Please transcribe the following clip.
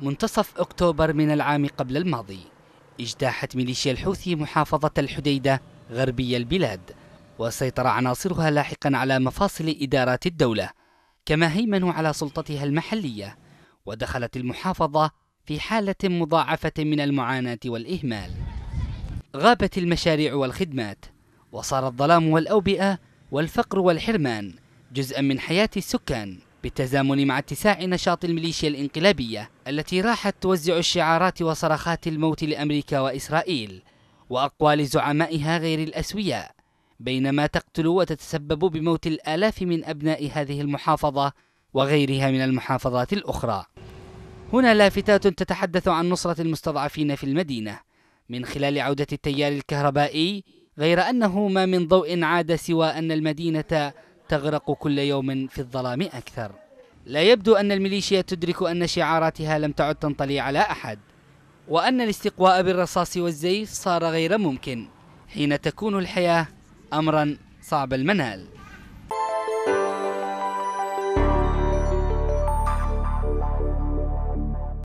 منتصف أكتوبر من العام قبل الماضي اجتاحت ميليشيا الحوثي محافظة الحديدة غربي البلاد وسيطر عناصرها لاحقا على مفاصل إدارات الدولة كما هيمنوا على سلطتها المحلية ودخلت المحافظة في حالة مضاعفة من المعاناة والإهمال غابت المشاريع والخدمات وصار الظلام والأوبئة والفقر والحرمان جزءا من حياة السكان بالتزامن مع اتساع نشاط الميليشيا الانقلابية التي راحت توزع الشعارات وصرخات الموت لأمريكا وإسرائيل وأقوال زعمائها غير الأسوياء بينما تقتل وتتسبب بموت الآلاف من أبناء هذه المحافظة وغيرها من المحافظات الأخرى هنا لافتات تتحدث عن نصرة المستضعفين في المدينة من خلال عودة التيار الكهربائي غير أنه ما من ضوء عاد سوى أن المدينة تغرق كل يوم في الظلام أكثر لا يبدو أن الميليشيا تدرك أن شعاراتها لم تعد تنطلي على أحد وأن الاستقواء بالرصاص والزيف صار غير ممكن حين تكون الحياة أمرا صعب المنال